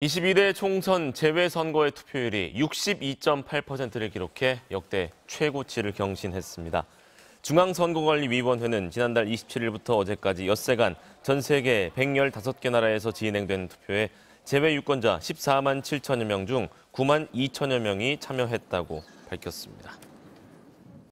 2 1대 총선 재외선거의 투표율이 62.8%를 기록해 역대 최고치를 경신했습니다. 중앙선거관리위원회는 지난달 27일부터 어제까지 엿새간 전 세계 115개 나라에서 진행된 투표에 재외 유권자 14만 7천여 명 중 9만 2천여 명이 참여했다고 밝혔습니다.